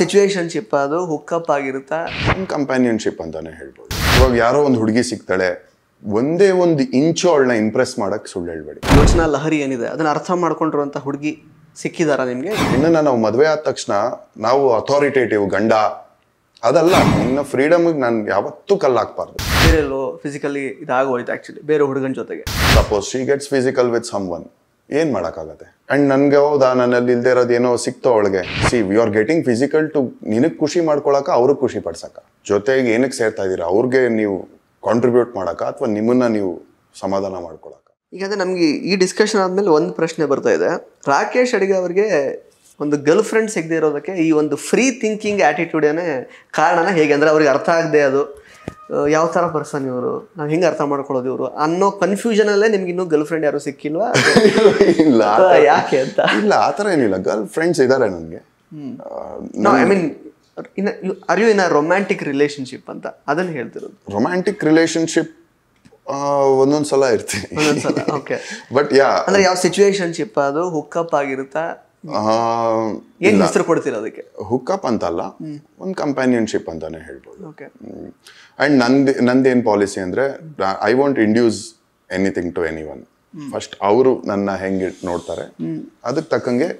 ಸಿಚುವೇಶನ್ಶಿಪ್ ಅದು ಹುಕ್ಕಪ್ ಆಗಿರುತ್ತ ಕಂಪ್ಯಾನಿಯನ್ಶಿಪ್ ಅಂತಾನೆ ಹೇಳ್ಬೋದು ಇವಾಗ ಯಾರೋ ಒಂದು ಹುಡುಗಿ ಸಿಗ್ತಾಳೆ ಒಂದೇ ಒಂದು ಇಂಚು ಅವಳನ್ನ ಇಂಪ್ರೆಸ್ ಮಾಡಕ್ ಸುಳ್ಳು ಹೇಳ್ಬೇಡಿ ಯೋಚನಾ ಲಹರಿ ಏನಿದೆ ಅದನ್ನ ಅರ್ಥ ಮಾಡ್ಕೊಂಡಿರುವಂತ ಹುಡುಗಿ ಸಿಕ್ಕಿದಾರ ನಿಮ್ಗೆ ಇನ್ನ ನಾವು ಮದುವೆ ಆದ ತಕ್ಷಣ ನಾವು ಅಥಾರಿಟೇಟಿವ್ ಗಂಡ ಅದಲ್ಲ ನಿನ್ನ ಫ್ರೀಡಮ್ ನಾನು ಯಾವತ್ತೂ ಕಲ್ಲಾಕ್ಬಾರ್ದು ಬೇರೆ ಫಿಸಿಕಲಿ ಇದಾಗೋಯ್ತು ಆಕ್ಚುಲಿ ಬೇರೆ ಹುಡುಗನ ಜೊತೆಗೆ suppose she gets physical with someone ಏನ್ ಮಾಡಕ್ಕಾಗತ್ತೆ ಅಂಡ್ ನನಗೆ ಹೌದಾ ನನ್ನಲ್ಲಿ ಇಲ್ದೇ ಇರೋದು ಏನೋ ಸಿಕ್ತೋ ಅವಳಿಗೆ see we are getting physical to ನಿನಗೆ ಖುಷಿ ಮಾಡ್ಕೊಳಕ ಅವ್ರಿಗೆ ಖುಷಿ ಪಡ್ಸಕ್ಕ ಜೊತೆಗೆ ಏನಕ್ಕೆ ಸೇರ್ತಾ ಇದ್ದೀರಾ ಅವ್ರಿಗೆ ನೀವು ಕಾಂಟ್ರಿಬ್ಯೂಟ್ ಮಾಡಕ ಅಥವಾ ನಿಮ್ಮನ್ನ ನೀವು ಸಮಾಧಾನ ಮಾಡ್ಕೊಳಕ ಈಗ ಅಂದ್ರೆ ನಮಗೆ ಈ ಡಿಸ್ಕಷನ್ ಆದ್ಮೇಲೆ ಒಂದು ಪ್ರಶ್ನೆ ಬರ್ತಾ ಇದೆ ರಾಕೇಶ್ ಅಡಿಗೆ ಅವ್ರಿಗೆ ಒಂದು ಗರ್ಲ್ ಫ್ರೆಂಡ್ ಸಿಗದೆ ಇರೋದಕ್ಕೆ ಈ ಒಂದು ಫ್ರೀ ಥಿಂಕಿಂಗ್ ಏನೇ ಕಾರಣನ ಹೇಗೆ ಅಂದ್ರೆ ಅವ್ರಿಗೆ ಅರ್ಥ ಆಗದೆ ಅದು ಯಾವ ಥರ ಪರ್ಸನ್ ಇವರು ನಾವು ಹೆಂಗೆ ಅರ್ಥ ಮಾಡ್ಕೊಳ್ಳೋದು ಇವರು ಅನ್ನೋ ಕನ್ಫ್ಯೂಷನಲ್ಲೇ ನಿಮ್ಗೆ ಇನ್ನೂ ಗರ್ಲ್ ಫ್ರೆಂಡ್ ಯಾರು ಸಿಕ್ಕಿಲ್ವಾ ಇಲ್ಲ ಯಾಕೆ ಅಂತ ಇಲ್ಲ ಆ ಥರ ಏನಿಲ್ಲ ಗರ್ಲ್ ಫ್ರೆಂಡ್ಸ್ ಇದ್ದಾರೆ ನನಗೆ I mean in are you in a romantic relationship ಅಂತ ಅದನ್ನು ಹೇಳ್ತಿರೋದು ರೊಮ್ಯಾಂಟಿಕ್ ರಿಲೇಶನ್ಶಿಪ್ ಒಂದೊಂದು ಸಲ ಓಕೆ ಬಟ್ ಯಾ ಅಂದ್ರೆ ಯಾವ ಸಿಚುವೇಶನ್ಶಿಪ್ ಅದು ಹುಕ್ಕಪ್ ಆಗಿರುತ್ತಾ ಏನು ಹೆಸರು ಕೊಡ್ತೀರಾ ಅದಕ್ಕೆ ಹುಕ್ಕಪ್ ಅಂತಲ್ಲ ಒಂದು ಕಂಪ್ಯಾನಿಯನ್ಶಿಪ್ ಅಂತಾನೆ ಹೇಳ್ಬೋದು ಅಂಡ್ ನಂದು ನಂದೇನು ಪಾಲಿಸಿ ಅಂದ್ರೆ I want induce anything to anyone first ಅವರು ನನ್ನ ಹೆಂಗೆ ನೋಡ್ತಾರೆ ಅದಕ್ಕೆ ತಕ್ಕಂಗೆ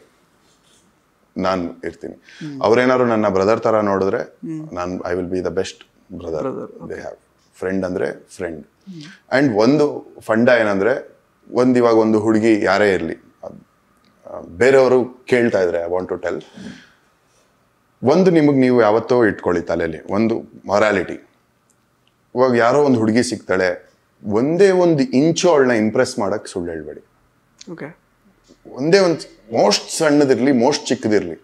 ನಾನು ಇರ್ತೀನಿ ಅವ್ರೇನಾದ್ರು ನನ್ನ ಬ್ರದರ್ ಥರ ನೋಡಿದ್ರೆ ನಾನು I will be the best brother they have friend ಅಂದ್ರೆ ಫ್ರೆಂಡ್ ಆ್ಯಂಡ್ ಒಂದು ಫಂಡ ಏನಂದ್ರೆ ಒಂದು ಇವಾಗ ಒಂದು ಹುಡುಗಿ ಯಾರೇ ಇರಲಿ ಬೇರೆಯವರು ಕೇಳ್ತಾ ಇದ್ರೆ ಐ ವಾಂಟ್ ಟು ಟೆಲ್ ಒಂದು ನಿಮಗೆ ನೀವು ಯಾವತ್ತೋ ಇಟ್ಕೊಳ್ಳಿ ತಲೆಯಲ್ಲಿ ಒಂದು ಮೊರಾಲಿಟಿ ಇವಾಗ ಯಾರೋ ಒಂದು ಹುಡುಗಿ ಸಿಗ್ತಾಳೆ ಒಂದೇ ಒಂದು ಇಂಚು ಅವಳನ್ನ ಇಂಪ್ರೆಸ್ ಮಾಡೋಕ್ಕೆ ಸುಳ್ಳು ಹೇಳ್ಬೇಡಿ ಓಕೆ ಒಂದೇ ಒಂದು ಮೋಸ್ಟ್ ಸಣ್ಣದಿರಲಿ ಮೋಸ್ಟ್ ಚಿಕ್ಕದಿರಲಿ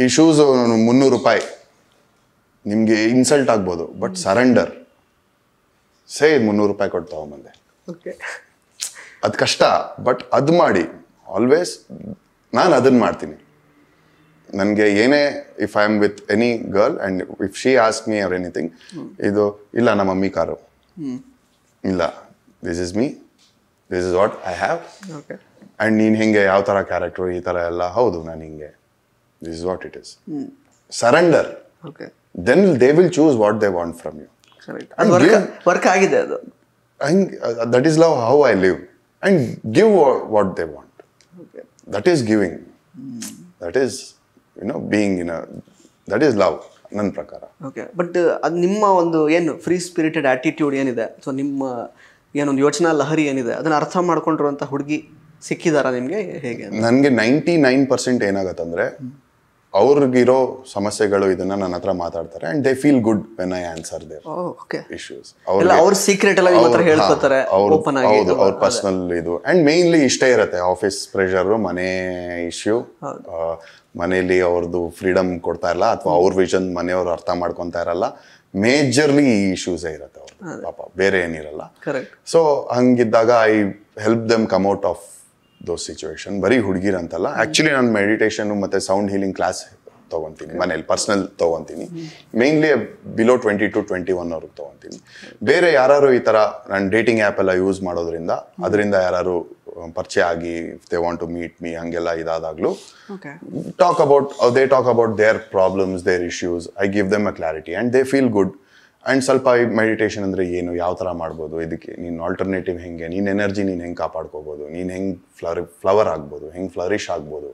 ಈ ಶೂಸ್ ಮುನ್ನೂರು ರೂಪಾಯಿ ನಿಮಗೆ ಇನ್ಸಲ್ಟ್ ಆಗ್ಬೋದು ಬಟ್ ಸರೆಂಡರ್ ಸೇ ಮುನ್ನೂರು ರೂಪಾಯಿ ಕೊಟ್ಟು ತಗೊಂಬಂದೆ ಓಕೆ ಅದು ಕಷ್ಟ ಬಟ್ ಅದು ಮಾಡಿ ಆಲ್ವೇಸ್ ನಾನು ಅದನ್ನು ಮಾಡ್ತೀನಿ ನನಗೆ ಏನೇ if I am with any girl and if she ask me or anything ಇದು ಇಲ್ಲ ನಮ್ಮ ಮಮ್ಮಿ ಕಾರು ಇಲ್ಲ this is me this is what I have and ನೀನು ಹೆಂಗೆ ಯಾವ ಥರ ಕ್ಯಾರೆಕ್ಟರ್ ಈ ಥರ ಎಲ್ಲ ಹೌದು ನಾನು ಹಿಂಗೆ this is what it is surrender then they will choose what they want from you work ಆಗಿದೆ ಅದು that is love how I live and give what they want. Okay. That is giving. Mm. That is, you know, being in a, that is love. ನನ್ನ ಪ್ರಕಾರ okay but uh, ಅದು ನಿಮ್ಮ ಒಂದು ಏನು free spirited attitude ಏನಿದೆ so ನಿಮ್ಮ ಏನೊಂದು ಯೋಚನಾ ಲಹರಿ ಏನಿದೆ ಅದನ್ನು ಅರ್ಥ ಮಾಡ್ಕೊಂಡಿರುವಂಥ ಹುಡುಗಿ ಸಿಕ್ಕಿದಾರ ನಿಮಗೆ ಹೇಗೆ ನನಗೆ ನೈಂಟಿ ನೈನ್ ಪರ್ಸೆಂಟ್ ಏನಾಗತ್ತಂದರೆ ಅವ್ರಿಗಿರೋ ಸಮಸ್ಯೆಗಳು ಇದನ್ನ ನನ್ನ ಹತ್ರ ಮಾತಾಡ್ತಾರೆ and they feel good when I answer their issues ಅವ್ರ ಸೀಕ್ರೆಟ್ ಎಲ್ಲ ಹೇಳ್ಕೊತಾರೆ ಅವ್ರ ಪರ್ಸನಲ್ ಇದು ಅಂಡ್ ಮೇನ್ಲಿ ಇಷ್ಟೇ ಇರುತ್ತೆ ಆಫೀಸ್ ಪ್ರೆಷರ್ ಮನೆ ಇಶ್ಯೂ ಮನೇಲಿ ಅವ್ರದ್ದು ಫ್ರೀಡಮ್ ಕೊಡ್ತಾ ಇರಲ್ಲ ಅಥವಾ ಅವ್ರ ವಿಷನ್ ಮನೆಯವ್ರು ಅರ್ಥ ಮಾಡ್ಕೊತಾ ಇರಲ್ಲ ಮೇಜರ್ಲಿ ಈ ಇಶ್ಯೂಸೇ ಇರುತ್ತೆ ಅವ್ರ ಪಾಪ ಬೇರೆ ಏನಿರಲ್ಲ ಸೊ ಹಂಗಿದ್ದಾಗ I help them come out of those situation ಬರೀ ಹುಡುಗಿರಂತಲ್ಲ ಆ್ಯಕ್ಚುಲಿ ನಾನು ಮೆಡಿಟೇಷನು ಮತ್ತು ಸೌಂಡ್ ಹೀಲಿಂಗ್ ಕ್ಲಾಸ್ ತೊಗೊತೀನಿ ಮನೇಲಿ ಪರ್ಸ್ನಲ್ ತೊಗೊತೀನಿ mainly below twenty two twenty one ಅವ್ರಿಗೆ ತೊಗೊತೀನಿ ಬೇರೆ ಯಾರು ಈ ಥರ ನಾನು ಡೇಟಿಂಗ್ ಆ್ಯಪ್ ಎಲ್ಲ ಯೂಸ್ ಮಾಡೋದ್ರಿಂದ ಅದರಿಂದ ಯಾರು ಪರಿಚಯ ಆಗಿ they want to meet me ಹಂಗೆಲ್ಲ ಇದಾದಾಗ್ಲೂ talk about they talk about their problems their issues I give them a clarity and they feel good and ಸ್ವಲ್ಪ ಮೆಡಿಟೇಷನ್ ಅಂದರೆ ಏನು ಯಾವ ಥರ ಮಾಡ್ಬೋದು ಇದಕ್ಕೆ ನೀನು ಆಲ್ಟರ್ನೇಟಿವ್ ಹೆಂಗೆ ನೀನು ಎನರ್ಜಿ ನೀನು ಹೆಂಗೆ ಕಾಪಾಡ್ಕೋಬೋದು ನೀನು ಹೆಂಗೆ ಫ್ಲರ್ ಫ್ಲವರ್ ಆಗ್ಬೋದು ಹೆಂಗೆ ಫ್ಲರಿಷ್ ಆಗ್ಬೋದು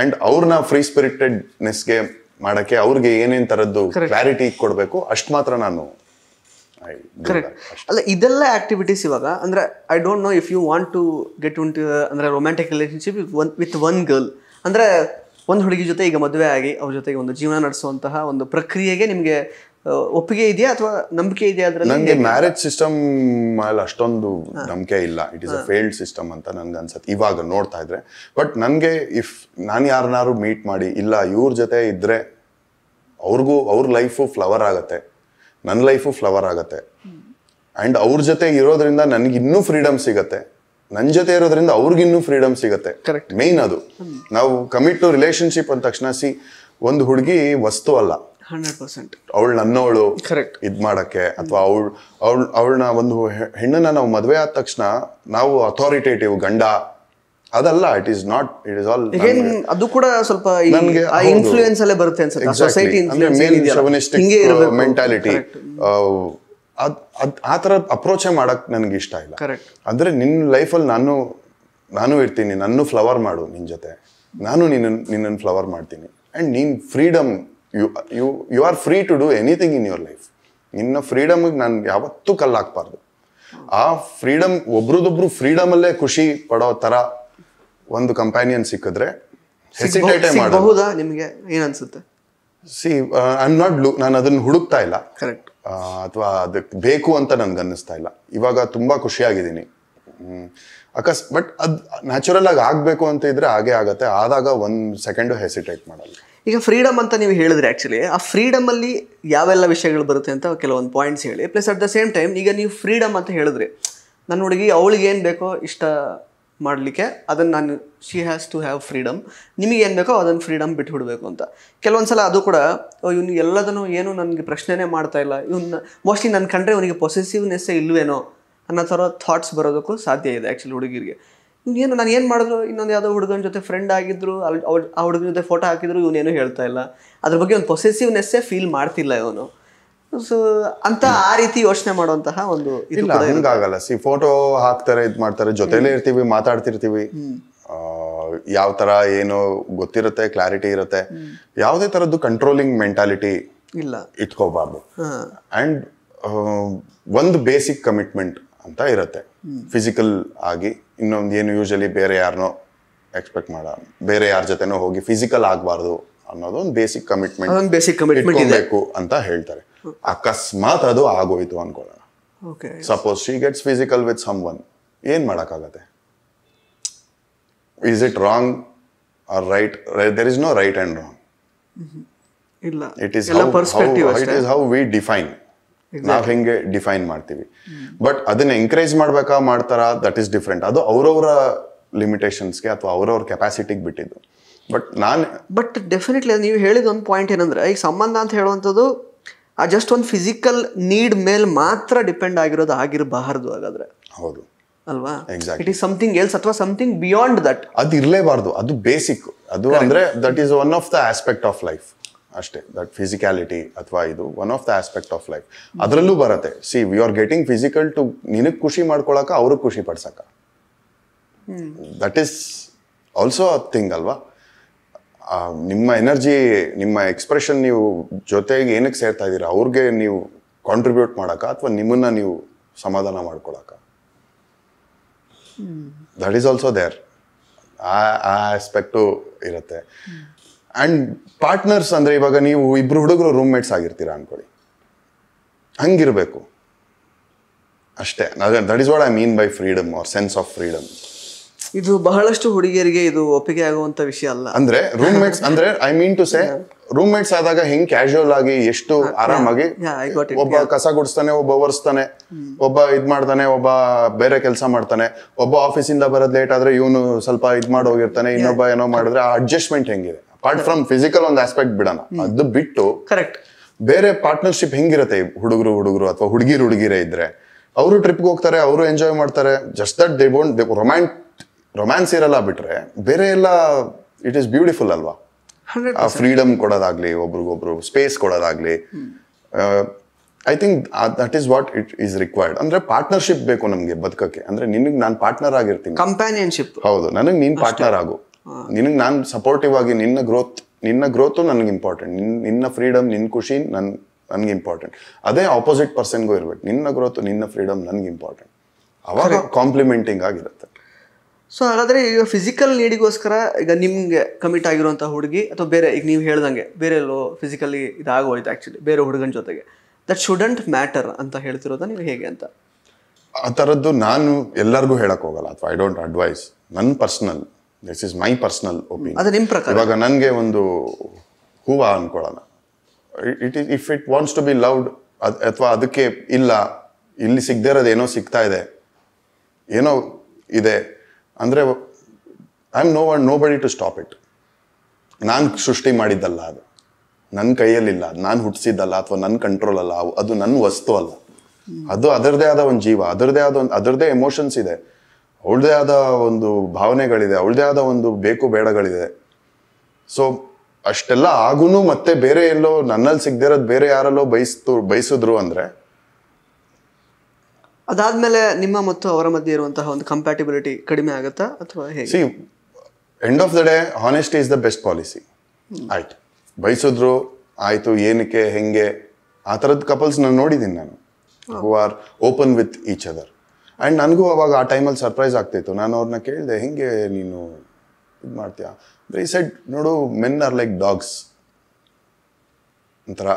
ಆ್ಯಂಡ್ ಅವ್ರನ್ನ ಫ್ರೀ ಸ್ಪಿರಿಟೆಡ್ನೆಸ್ಗೆ ಮಾಡೋಕ್ಕೆ ಅವ್ರಿಗೆ ಏನೇನು ಥರದ್ದು ಕ್ಲಾರಿಟಿ ಕೊಡಬೇಕು ಅಷ್ಟು ಮಾತ್ರ ನಾನು ಕರೆಕ್ಟ್ ಅಲ್ಲ ಇದೆಲ್ಲ ಆಕ್ಟಿವಿಟೀಸ್ ಇವಾಗ ಅಂದರೆ I don't know if you want to get ಉಂಟು ಅಂದರೆ romantic relationship one with one girl ಅಂದರೆ ಒಂದು ಹುಡುಗಿ ಜೊತೆ ಈಗ ಮದುವೆ ಆಗಿ ಅವ್ರ ಜೊತೆಗೆ ಒಂದು ಜೀವನ ನಡೆಸುವಂತಹ ಒಂದು ಪ್ರಕ್ರಿಯೆಗೆ ನಿಮಗೆ ಒಪ್ಪಿಗೆ ಇದೆಯಾ ಅಥವಾ ನಂಬಿಕೆ ಇದೆಯಾ ಅದರಲ್ಲಿ ನನಗೆ ಮ್ಯಾರೇಜ್ ಸಿಸ್ಟಮ್ ಮೇಲೆ ಅಷ್ಟೊಂದು ನಂಬಿಕೆ ಇಲ್ಲ it is a failed system ಅಂತ ನನ್ಗೆ ಅನ್ಸತ್ತೆ ಇವಾಗ ನೋಡ್ತಾ ಇದ್ರೆ ಬಟ್ ನನಗೆ ಇಫ್ ನಾನು ಯಾರನ್ನಾರು ಮೀಟ್ ಮಾಡಿ ಇಲ್ಲ ಇವ್ರ ಜೊತೆ ಇದ್ರೆ ಅವ್ರಿಗೂ ಅವ್ರ ಲೈಫು ಫ್ಲವರ್ ಆಗುತ್ತೆ ನನ್ನ ಲೈಫು ಫ್ಲವರ್ ಆಗುತ್ತೆ ಅಂಡ್ ಅವ್ರ ಜೊತೆ ಇರೋದ್ರಿಂದ ನನಗೆ ಇನ್ನೂ ಫ್ರೀಡಮ್ ಸಿಗತ್ತೆ ನನ್ನ ಜೊತೆ ಇರೋದ್ರಿಂದ ಅವ್ರಿಗಿನ್ನೂ ಫ್ರೀಡಮ್ ಸಿಗುತ್ತೆ ಕರೆಕ್ಟ್ ಮೇನ್ ಅದು ನಾವು ಕಮಿಟ್ ಟು ರಿಲೇಶನ್ಶಿಪ್ ಅಂದ ತಕ್ಷಣ ಸಿ ಒಂದು ಹುಡುಗಿ ವಸ್ತು ಅಲ್ಲ ಹಂಡ್ರೆಡ್ ಅವಳು ನನ್ನವಳು ಕರೆಕ್ಟ್ ಇದು ಮಾಡೋಕ್ಕೆ ಅಥವಾ ಅವಳು ಅವಳು ಅವಳನ್ನ ಒಂದು ಹೆಣ್ಣನ್ನ ನಾವು ಮದುವೆ ಆದ ತಕ್ಷಣ ನಾವು ಅಥಾರಿಟೇಟಿವ್ ಗಂಡ ಅದಲ್ಲ it is not it is all ಅದು ಕೂಡ ಸ್ವಲ್ಪ ನನಗೆ ಇನ್ಫ್ಲೂಯೆನ್ಸ್ ಅಲ್ಲೇ ಬರುತ್ತೆ ಅನ್ಸುತ್ತೆ ಸೊಸೈಟಿ ಮೆಂಟಾಲಿಟಿ ಅದು ಆ ಥರ ಅಪ್ರೋಚೇ ಮಾಡಕ್ಕೆ ನನಗೆ ಇಷ್ಟ ಇಲ್ಲ ಕರೆಕ್ಟ್ ಅಂದರೆ ನಿನ್ನ ಲೈಫಲ್ಲಿ ನಾನು ನಾನು ಇರ್ತೀನಿ ನನ್ನ ಫ್ಲವರ್ ಮಾಡು ನಿನ್ನ ಜೊತೆ ನಾನು ನಿನ್ನ ನಿನ್ನನ್ನು ಫ್ಲವರ್ ಮಾಡ್ತೀನಿ ಆ್ಯಂಡ್ ನೀನ್ freedom you you you are free to do anything in your life ನಿನ್ನ ಫ್ರೀಡಮ್ಗೆ ನಾನು ಯಾವತ್ತೂ ಕಲ್ಲಾಕ್ಬಾರ್ದು ಆ ಫ್ರೀಡಮ್ ಒಬ್ರದೊಬ್ರು ಫ್ರೀಡಮಲ್ಲೇ ಖುಷಿ ಪಡೋ ಥರ ಒಂದು ಕಂಪ್ಯಾನಿಯನ್ ಸಿಕ್ಕಿದ್ರೆ ಹೆಸಿಟೇಟೇ ಮಾಡಬಹುದಾ ನಿಮಗೆ ಏನನ್ಸುತ್ತೆ ಸಿ ಐ uh, ನಾಟ್ ನಾನು ಅದನ್ನು ಹುಡುಕ್ತಾ ಇಲ್ಲ ಕರೆಕ್ಟ್ ಅಥವಾ ಅದಕ್ಕೆ ಬೇಕು ಅಂತ ನನ್ಗೆ ಅನ್ನಿಸ್ತಾ ಇಲ್ಲ ಇವಾಗ ತುಂಬ ಖುಷಿಯಾಗಿದ್ದೀನಿ ಅಕಸ್ ಬಟ್ ಅದು ನ್ಯಾಚುರಲ್ ಆಗಿ ಆಗಬೇಕು ಅಂತ ಇದ್ರೆ ಹಾಗೆ ಆಗತ್ತೆ ಆದಾಗ ಒಂದು ಸೆಕೆಂಡು ಹೆಸಿಟೇಟ್ ಮಾಡಲ್ಲ ಈಗ ಫ್ರೀಡಮ್ ಅಂತ ನೀವು ಹೇಳಿದ್ರೆ ಆ್ಯಕ್ಚುಲಿ ಆ ಫ್ರೀಡಮಲ್ಲಿ ಯಾವೆಲ್ಲ ವಿಷಯಗಳು ಬರುತ್ತೆ ಅಂತ ಕೆಲವೊಂದು ಪಾಯಿಂಟ್ಸ್ ಹೇಳಿ plus at the same time ಈಗ ನೀವು ಫ್ರೀಡಮ್ ಅಂತ ಹೇಳಿದ್ರೆ ನನ್ನ ಹುಡುಗಿ ಅವಳಿಗೆ ಏನು ಬೇಕೋ ಇಷ್ಟ ಮಾಡಲಿಕ್ಕೆ ಅದನ್ನು ನಾನು she has to have freedom ನಿಮಗೆ ಏನು ಬೇಕೋ ಅದನ್ನು ಫ್ರೀಡಮ್ ಬಿಟ್ಟು ಅಂತ ಕೆಲವೊಂದು ಸಲ ಅದು ಕೂಡ ಇವ್ನು ಎಲ್ಲದನ್ನು ಏನು ನನಗೆ ಪ್ರಶ್ನೆನೇ ಮಾಡ್ತಾ ಇಲ್ಲ ಇವನ್ನ ಮೋಸ್ಟ್ಲಿ ನನ್ನ ಕಂಡ್ರೆ ಇವನಿಗೆ ಪೊಸೆಸಿವ್ನೆಸ್ಸೇ ಇಲ್ವೇನೋ ಅನ್ನೋ ಥರ ಥಾಟ್ಸ್ ಬರೋದಕ್ಕೂ ಸಾಧ್ಯ ಇದೆ ಆ್ಯಕ್ಚುಲಿ ಹುಡುಗಿರಿಗೆ ಇನ್ನೇನು ನಾನು ಏನು ಮಾಡಿದ್ರು ಇನ್ನೊಂದು ಯಾವುದೋ ಹುಡುಗನ ಜೊತೆ ಫ್ರೆಂಡ್ ಆಗಿದ್ರು ಅಲ್ಲಿ ಆ ಹುಡುಗನ ಜೊತೆ ಫೋಟೋ ಹಾಕಿದ್ರು ಇವನೇನು ಹೇಳ್ತಾ ಇಲ್ಲ ಅದ್ರ ಬಗ್ಗೆ ಒಂದು ಪೊಸೆಸಿವ್ನೆಸ್ಸೇ ಫೀಲ್ ಮಾಡ್ತಿಲ್ಲ ಇವನು ಸೊ ಅಂತ ಆ ರೀತಿ ಯೋಚನೆ ಮಾಡುವಂತಹ ಒಂದು ಇಲ್ಲ ಹಂಗಾಗಲ್ಲ ಸಿ ಫೋಟೋ ಹಾಕ್ತಾರೆ ಇದು ಮಾಡ್ತಾರೆ ಜೊತೆಲೇ ಇರ್ತೀವಿ ಮಾತಾಡ್ತಿರ್ತೀವಿ ಯಾವ ಥರ ಏನು ಗೊತ್ತಿರುತ್ತೆ ಕ್ಲಾರಿಟಿ ಇರುತ್ತೆ ಯಾವುದೇ ತರದ್ದು ಕಂಟ್ರೋಲಿಂಗ್ ಮೆಂಟಾಲಿಟಿ ಇಲ್ಲ ಇಟ್ಕೋಬಾರ್ದು ಆ್ಯಂಡ್ ಒಂದು ಬೇಸಿಕ್ ಕಮಿಟ್ಮೆಂಟ್ ಅಂತ ಇರುತ್ತೆ ಫಿಸಿಕಲ್ ಆಗಿ ಇನ್ನೊಂದು ಏನು ಯೂಶಲಿ ಬೇರೆ ಯಾರನ್ನೋ ಎಕ್ಸ್ಪೆಕ್ಟ್ ಮಾಡ ಬೇರೆ ಯಾರ ಜೊತೆನೋ ಹೋಗಿ ಫಿಸಿಕಲ್ ಆಗಬಾರ್ದು ಅನ್ನೋದು ಒಂದು ಬೇಸಿಕ್ ಕಮಿಟ್ಮೆಂಟ್ ಬೇಸಿಕ್ ಕಮಿಟ್ಮೆಂಟ್ ಅಂತ ಹೇಳ್ತಾರೆ ಅಕಸ್ಮಾತ್ ಅದು ಆಗೋಯ್ತು ಅನ್ಕೊಳ್ಳೋಣ suppose she gets physical with someone ಏನ್ ಮಾಡೋಕ್ಕಾಗತ್ತೆ is it wrong or right there is no right and wrong it is it is how we define ನಾವು ಹೆಂಗೆ ಡಿಫೈನ್ ಮಾಡ್ತೀವಿ ಬಟ್ ಅದನ್ನ ಎಂಕರೇಜ್ ಮಾಡ್ಬೇಕಾ ಮಾಡ್ತಾರಾ ದಟ್ ಈಸ್ ಡಿಫ್ರೆಂಟ್ ಅದು ಅವ್ರವ್ರ ಲಿಮಿಟೇಷನ್ಸ್ಗೆ ಅಥವಾ ಅವ್ರವ್ರ ಕೆಪಾಸಿಟಿಗೆ ಬಿಟ್ಟಿದ್ದು ಬಟ್ ನಾನು ಬಟ್ ಡೆಫಿನೆಟ್ಲಿ ನೀವು ಹೇಳಿದ ಒಂದು ಪಾಯಿಂಟ್ ಏನಂದ್ರೆ ಈಗ ಸಂಬಂಧ ಅಂತ ಹೇಳುವಂಥದ್ದು ಆ ಜಸ್ಟ್ ಒಂದು ಫಿಸಿಕಲ್ ನೀಡ್ ಮೇಲೆ ಮಾತ್ರ ಡಿಪೆಂಡ್ ಆಗಿರೋದು ಆಗಿರಬಾರದು ಹಾಗಾದ್ರೆ ಹೌದು ಅಲ್ವಾ ಇಟ್ ಈಸ್ ಸಮಥಿಂಗ್ ಎಲ್ಸ್ ಅಥವಾ ಸಮಥಿಂಗ್ ಬಿಯಾಂಡ್ ದಟ್ ಅದು ಇರಲೇಬಾರದು ಅದು ಬೇಸಿಕ್ ಅದು ಅಂದ್ರೆ that is one of the aspect of life ಅಷ್ಟೇ ದಟ್ ಫಿಸಿಕ್ಯಾಲಿಟಿ ಅಥವಾ ಇದು one of the aspect of life ಅದರಲ್ಲೂ ಬರುತ್ತೆ see we are getting physical to ನಿನಗೆ ಖುಷಿ ಮಾಡ್ಕೊಳಕ ಅವ್ರಿಗೆ ಖುಷಿ ಪಡ್ಸಕ that is also a thing ಅಲ್ವಾ ನಿಮ್ಮ ಎನರ್ಜಿ ನಿಮ್ಮ ಎಕ್ಸ್ಪ್ರೆಷನ್ ನೀವು ಜೊತೆಗೆ ಏನಕ್ಕೆ ಸೇರ್ತಾ ಇದ್ದೀರಾ ಅವ್ರಿಗೆ ನೀವು ಕಾಂಟ್ರಿಬ್ಯೂಟ್ ಮಾಡಾಕ ಅಥವಾ ನಿಮ್ಮನ್ನ ನೀವು ಸಮಾಧಾನ ಮಾಡ್ಕೊಳಕ ದಟ್ ಈಸ್ ಆಲ್ಸೋ ದೇರ್ ಆ ಆಸ್ಪೆಕ್ಟು ಇರುತ್ತೆ ಅಂಡ್ ಪಾರ್ಟ್ನರ್ಸ್ ಅಂದರೆ ಇವಾಗ ನೀವು ಇಬ್ಬರು ಹುಡುಗರು ರೂಮ್ಮೇಟ್ಸ್ ಆಗಿರ್ತೀರಾ ಅಂದ್ಕೊಳ್ಳಿ ಹಂಗಿರಬೇಕು ಅಷ್ಟೇ that is what I mean by freedom or sense of freedom ಇದು ಬಹಳಷ್ಟು ಹುಡುಗಿಯರಿಗೆ ಇದು ಒಪ್ಪಿಗೆ ಆಗುವಂತ ವಿಷಯ ಅಲ್ಲ ಅಂದ್ರೆ ರೂಮ್ ಮೇಟ್ಸ್ ಅಂದ್ರೆ I mean to say roommates ಆದಾಗ ಹೆಂಗ್ ಕ್ಯಾಶುವಲ್ ಆಗಿ ಎಷ್ಟು ಆರಾಮಾಗಿ ಒಬ್ಬ ಕಸ ಗುಡಿಸ್ತಾನೆ ಒಬ್ಬ ಒರೆಸ್ತಾನೆ ಒಬ್ಬ ಇದ್ ಮಾಡ್ತಾನೆ ಒಬ್ಬ ಬೇರೆ ಕೆಲಸ ಮಾಡ್ತಾನೆ ಒಬ್ಬ ಆಫೀಸಿಂದ ಬರೋದ್ ಲೇಟ್ ಆದ್ರೆ ಇವನು ಸ್ವಲ್ಪ ಇದ್ ಮಾಡೋಗಿರ್ತಾನೆ ಇನ್ನೊಬ್ಬ ಏನೋ ಮಾಡಿದ್ರೆ ಆ ಅಡ್ಜಸ್ಟ್ಮೆಂಟ್ ಹೆಂಗಿದೆ ಅಪಾರ್ಟ್ ಫ್ರಮ್ ಫಿಸಿಕಲ್ ಒಂದು ಆಸ್ಪೆಕ್ಟ್ ಬಿಡೋಣ ಅದು ಬಿಟ್ಟು ಕರೆಕ್ಟ್ ಬೇರೆ ಪಾರ್ಟ್ನರ್ಶಿಪ್ ಹೆಂಗಿರುತ್ತೆ ಹುಡುಗರು ಹುಡುಗರು ಅಥವಾ ಹುಡುಗಿರು ಹುಡುಗಿರೇ ಇದ್ರೆ ಅವರು ಟ್ರಿಪ್ಗೆ ಹೋಗ್ತಾರೆ ಅವರು ಎಂಜಾಯ್ ಮಾಡ್ತಾರೆ ಜಸ್ಟ್ ದಟ್ ದೇ ಬೋಂಟ್ ರೊಮ್ಯಾಂಟ್ ರೊಮ್ಯಾನ್ಸ್ ಇರಲ್ಲ ಬಿಟ್ರೆ ಬೇರೆ ಎಲ್ಲ ಇಟ್ ಈಸ್ ಬ್ಯೂಟಿಫುಲ್ ಅಲ್ವಾ ಆ ಫ್ರೀಡಮ್ ಕೊಡೋದಾಗ್ಲಿ ಒಬ್ರಿಗೊಬ್ರು ಸ್ಪೇಸ್ ಕೊಡೋದಾಗ್ಲಿ I think that is what it is required ಅಂದ್ರೆ ಪಾರ್ಟ್ನರ್ಶಿಪ್ ಬೇಕು ನಮಗೆ ಬದುಕಕ್ಕೆ ಅಂದ್ರೆ ನಿನಗೆ ನಾನು ಪಾರ್ಟ್ನರ್ ಆಗಿರ್ತೀನಿ ಕಂಪ್ಯಾನಿಯನ್ಶಿಪ್ ಹೌದು ನನಗೆ ನೀನ್ ಪಾರ್ಟ್ನರ್ ಆಗು ನಿನಗೆ ನಾನು ಸಪೋರ್ಟಿವ್ ಆಗಿ ನಿನ್ನ ಗ್ರೋತ್ ನಿನ್ನ ಗ್ರೋತು ನನಗೆ ಇಂಪಾರ್ಟೆಂಟ್ ನಿನ್ನ ನಿನ್ನ ಫ್ರೀಡಮ್ ನಿನ್ನ ಖುಷಿ ನನ್ನ ನನಗೆ ಇಂಪಾರ್ಟೆಂಟ್ ಅದೇ ಆಪೋಸಿಟ್ ಪರ್ಸನ್ಗೂ ಇರಬೇಕು ನಿನ್ನ ಗ್ರೋತು ನಿನ್ನ ಫ್ರೀಡಮ್ ನನಗೆ ಇಂಪಾರ್ಟೆಂಟ್ ಅವಾಗ ಕಾಂಪ್ಲಿಮೆಂಟಿಂಗ್ ಆಗಿರುತ್ತೆ ಸೊ ಹಾಗಾದರೆ ಈಗ ಫಿಸಿಕಲ್ ನೀಡಿಗೋಸ್ಕರ ಈಗ ನಿಮಗೆ ಕಮಿಟ್ ಆಗಿರುವಂಥ ಹುಡುಗಿ ಅಥವಾ ಬೇರೆ ಈಗ ನೀವು ಹೇಳ್ದಂಗೆ ಬೇರೆ ಎಲ್ಲೋ ಫಿಸಿಕಲಿ ಇದಾಗೋಯ್ತು ಆ್ಯಕ್ಚುಲಿ ಬೇರೆ ಹುಡುಗನ ಜೊತೆಗೆ ದಟ್ ಶುಡಂಟ್ ಮ್ಯಾಟರ್ ಅಂತ ಹೇಳ್ತಿರೋದ ನೀವು ಹೇಗೆ ಅಂತ ಆ ಥರದ್ದು ನಾನು ಎಲ್ಲರಿಗೂ ಹೇಳೋಕ್ಕೋಗಲ್ಲ ಅಥವಾ ಐ ಡೋಂಟ್ ಅಡ್ವೈಸ್ ನನ್ನ personal this is my personal opinion ನಿಮ್ಮ ಪ್ರಕಾರ ಇವಾಗ ನನಗೆ ಒಂದು ಹೂವ ಅನ್ಕೊಳ್ಳೋಣ it is if it wants to be loved ಅಥವಾ ಅದಕ್ಕೆ ಇಲ್ಲ ಇಲ್ಲಿ ಸಿಗದೇ ಇರೋದು ಏನೋ ಸಿಗ್ತಾ ಇದೆ ಏನೋ ಇದೆ ಅಂದರೆ I am no one nobody to stop it ನಾನು ಸೃಷ್ಟಿ ಮಾಡಿದ್ದಲ್ಲ ಅದು ನನ್ನ ಕೈಯಲ್ಲಿಲ್ಲ ನಾನು ಹುಟ್ಟಿಸಿದ್ದಲ್ಲ ಅಥವಾ ನನ್ನ ಕಂಟ್ರೋಲ್ ಅಲ್ಲ ಅದು ನನ್ನ ವಸ್ತು ಅಲ್ಲ ಅದು ಅದರದೇ ಆದ ಒಂದು ಜೀವ ಅದರದೇ ಆದ ಒಂದು ಅದರದೇ ಎಮೋಷನ್ಸ್ ಇದೆ ಅವಳದೇ ಆದ ಒಂದು ಭಾವನೆಗಳಿದೆ ಅವಳದೇ ಆದ ಒಂದು ಬೇಕು ಬೇಡಗಳಿದೆ ಸೊ ಅಷ್ಟೆಲ್ಲ ಆಗೂ ಮತ್ತೆ ಬೇರೆ ಎಲ್ಲೋ ನನ್ನಲ್ಲಿ ಸಿಗದಿರೋದು ಬೇರೆ ಯಾರಲ್ಲೋ ಬಯಸ್ತು ಬಯಸಿದ್ರು ಅಂದರೆ ಅದಾದ್ಮೇಲೆ ನಿಮ್ಮ ಮತ್ತು ಅವರ ಮಧ್ಯೆ ಇರುವಂತಹ ಒಂದು ಕಂಪ್ಯಾಟಿಬಿಲಿಟಿ ಕಡಿಮೆ ಆಗುತ್ತಾ ಅಥವಾ see end of the day honesty is the best policy ಆಯ್ತು ಬಯಸಿದ್ರು ಆಯಿತು ಏನಕ್ಕೆ ಹೆಂಗೆ ಆ ಥರದ ಕಪಲ್ಸ್ ನಾನು ನೋಡಿದ್ದೀನಿ ನಾನು who are open with each other and ನನಗೂ ಅವಾಗ ಆ ಟೈಮಲ್ಲಿ ಸರ್ಪ್ರೈಸ್ ಆಗ್ತಿತ್ತು ನಾನು ಅವ್ರನ್ನ ಕೇಳಿದೆ ಹೇಗೆ ನೀನು ಇದು ಮಾಡ್ತೀಯಾ ಅಂದರೆ ಈ ಸೈಡ್ ನೋಡು ಮೆನ್ ಆರ್ ಲೈಕ್ ಡಾಗ್ಸ್ ಒಂಥರ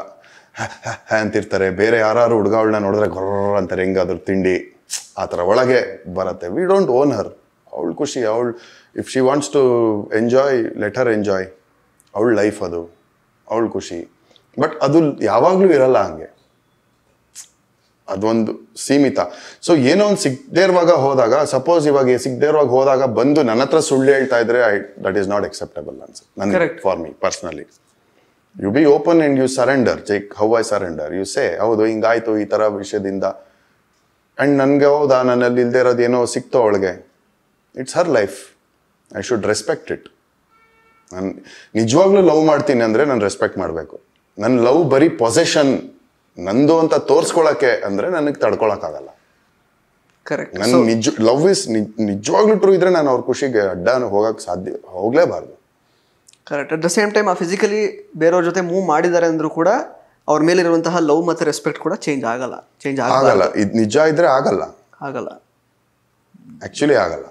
ಅಂತಿರ್ತಾರೆ ಬೇರೆ ಯಾರು ಹುಡುಗಗಳನ್ನ ನೋಡಿದ್ರೆ ಗೊರ್ರ ಅಂತಾರೆ ಹೆಂಗಾದ್ರೂ ತಿಂಡಿ ಆ ಥರ ಒಳಗೆ ಬರುತ್ತೆ ವಿ ಡೋಂಟ್ ಓನ್ ಹರ್ ಅವಳು ಖುಷಿ ಅವಳು if she wants to enjoy let her enjoy ಅವಳ ಲೈಫ್ ಅದು ಅವಳು ಖುಷಿ ಬಟ್ ಅದು ಯಾವಾಗಲೂ ಇರಲ್ಲ ಹಂಗೆ ಅದೊಂದು ಸೀಮಿತ ಸೊ ಏನೋ ಒಂದು ಸಿಗದೇ ಇರುವಾಗ ಹೋದಾಗ ಸಪೋಸ್ ಇವಾಗ ಸಿಗದೇ ಇರುವಾಗ ಹೋದಾಗ ಬಂದು ನನ್ನ ಹತ್ರ ಸುಳ್ಳು ಹೇಳ್ತಾ ಇದ್ರೆ I that is not acceptable ಅನ್ಸುತ್ತೆ ನನಗೆ for me personally you be open and you surrender ಜೈಕ್ how I surrender you say ಹೌದು ಹಿಂಗಾಯ್ತು ಈ ಥರ ವಿಷಯದಿಂದ ಆ್ಯಂಡ್ ನನಗೆ ಹೌದಾ ನನ್ನಲ್ಲಿ ಇಲ್ಲದೆ ಇರೋದು ಏನೋ ಸಿಕ್ತೋ ಅವಳಿಗೆ it's her life I should respect it ನಾನು ನಿಜವಾಗ್ಲೂ ಲವ್ ಮಾಡ್ತೀನಿ ಅಂದರೆ ನಾನು ರೆಸ್ಪೆಕ್ಟ್ ಮಾಡಬೇಕು ನನ್ನ ಲವ್ ಬರೀ ಪೊಸೆಷನ್ ನಂದು ಅಂತ ತೋರಿಸ್ಕೊಳಕ್ಕೆ ಅಂದ್ರೆ ನನಗೆ ತಡ್ಕೊಳಕ್ಕಾಗಲ್ಲ ಕರೆಕ್ಟ್ ನನ್ನ ನಿಜ ಲವ್ ಇಸ್ ನಿಜವಾಗ್ಲೂ ಟ್ರೂ ಇದ್ರೆ ನಾನು ಅವ್ರ ಖುಷಿಗೆ ಅಡ್ಡ ಹೋಗಕ್ ಸಾಧ್ಯ ಹೋಗಲೇಬಾರ್ದು correct at the same time ಆ ಫಿಸಿಕಲಿ ಬೇರೆಯವ್ರ ಜೊತೆ ಮೂವ್ ಮಾಡಿದ್ದಾರೆ ಅಂದ್ರೂ ಕೂಡ ಅವ್ರ ಮೇಲಿರುವಂತಹ ಲವ್ ಮತ್ತು ರೆಸ್ಪೆಕ್ಟ್ ಕೂಡ ಚೇಂಜ್ ಆಗಲ್ಲ ಚೇಂಜ್ ಆಗಲ್ಲ ಇದು ನಿಜ ಇದ್ರೆ ಆಗಲ್ಲ ಆಗಲ್ಲ ಆ್ಯಕ್ಚುಲಿ ಆಗಲ್ಲ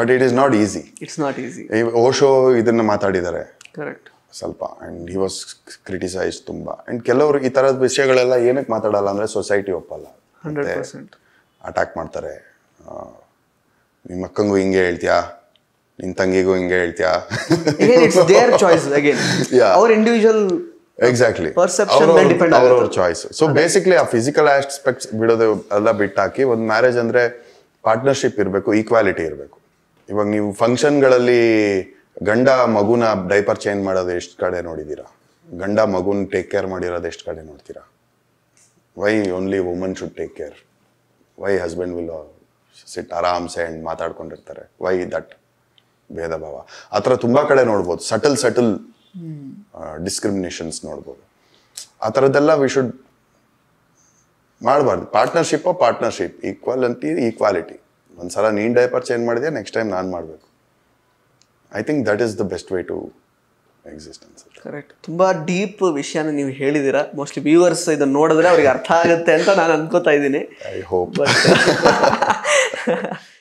but it is not easy it's not easy Osho ಇದನ್ನು ಮಾತಾಡಿದ್ದಾರೆ ಕರೆಕ್ಟ್ ಸ್ವಲ್ಪ ಆ್ಯಂಡ್ ಹಿ ವಾಸ್ ಕ್ರಿಟಿಸೈಸ್ ತುಂಬ ಆ್ಯಂಡ್ ಕೆಲವರು ಈ ಥರದ ವಿಷಯಗಳೆಲ್ಲ ಏನಕ್ಕೆ ಮಾತಾಡಲ್ಲ ಅಂದರೆ ಸೊಸೈಟಿ ಒಪ್ಪಲ್ಲ ಅಟ್ಯಾಕ್ ಮಾಡ್ತಾರೆ ನಿಮ್ಮ ಅಕ್ಕಂಗೂ ಹಿಂಗೆ ಹೇಳ್ತೀಯಾ ನಿನ್ ತಂಗಿಗೂ ಹಿಂಗೆ ಹೇಳ್ತೀಯಾ ಇಂಡಿವಿಜುವಲ್ ಎಕ್ಸಾಕ್ಟ್ಲಿ ಅವರ್ ಚಾಯ್ಸ್ ಸೊ ಬೇಸಿಕ್ಲಿ ಆ ಫಿಸಿಕಲ್ ಆಸ್ಪೆಕ್ಟ್ಸ್ ಬಿಡೋದು ಎಲ್ಲ ಬಿಟ್ಟಾಕಿ ಒಂದು ಮ್ಯಾರೇಜ್ ಅಂದ್ರೆ ಪಾರ್ಟ್ನರ್ಶಿಪ್ ಇರಬೇಕು ಈಕ್ವಾಲಿಟಿ ಇರಬೇಕು ಇವಾಗ ನೀವು ಫಂಕ್ಷನ್ಗಳಲ್ಲಿ ಗಂಡ ಮಗುನ ಡೈಪರ್ ಚೇಂಜ್ ಮಾಡೋದು ಎಷ್ಟು ಕಡೆ ನೋಡಿದ್ದೀರಾ ಗಂಡ ಮಗುನ ಟೇಕ್ ಕೇರ್ ಮಾಡಿರೋದು ಎಷ್ಟು ಕಡೆ ನೋಡ್ತೀರಾ why only woman should take care why husband will sit ಆರಾಮ್ಸೆ ಆ್ಯಂಡ್ ಮಾತಾಡ್ಕೊಂಡಿರ್ತಾರೆ ವೈ ದಟ್ ಭೇದ ಭಾವ ಆ ಥರ ತುಂಬ ಕಡೆ ನೋಡ್ಬೋದು ಸಟಲ್ ಸಟಲ್ ಡಿಸ್ಕ್ರಿಮಿನೇಷನ್ಸ್ ನೋಡ್ಬೋದು ಆ ಥರದ್ದೆಲ್ಲ ವಿ ಶುಡ್ ಮಾಡಬಾರ್ದು ಪಾರ್ಟ್ನರ್ಶಿಪ್ಪ ಪಾರ್ಟ್ನರ್ಶಿಪ್ ಈಕ್ವಲ್ ಅಂತ ಈಕ್ವಾಲಿಟಿ ಒಂದು ಸಲ ನೀನು ಡೈಪರ್ ಚೇಂಜ್ ಮಾಡಿದೆ ನೆಕ್ಸ್ಟ್ ಟೈಮ್ ನಾನು ಮಾಡಬೇಕು I think that is the best way to existence correct ತುಂಬ ಡೀಪ್ ವಿಷಯನ ನೀವು ಹೇಳಿದ್ದೀರಾ ಮೋಸ್ಟ್ಲಿ ವ್ಯೂವರ್ಸ್ ಇದನ್ನು ನೋಡಿದ್ರೆ ಅವ್ರಿಗೆ ಅರ್ಥ ಆಗುತ್ತೆ ಅಂತ ನಾನು ಅನ್ಕೋತಾ ಇದ್ದೀನಿ ಐ ಹೋಪ್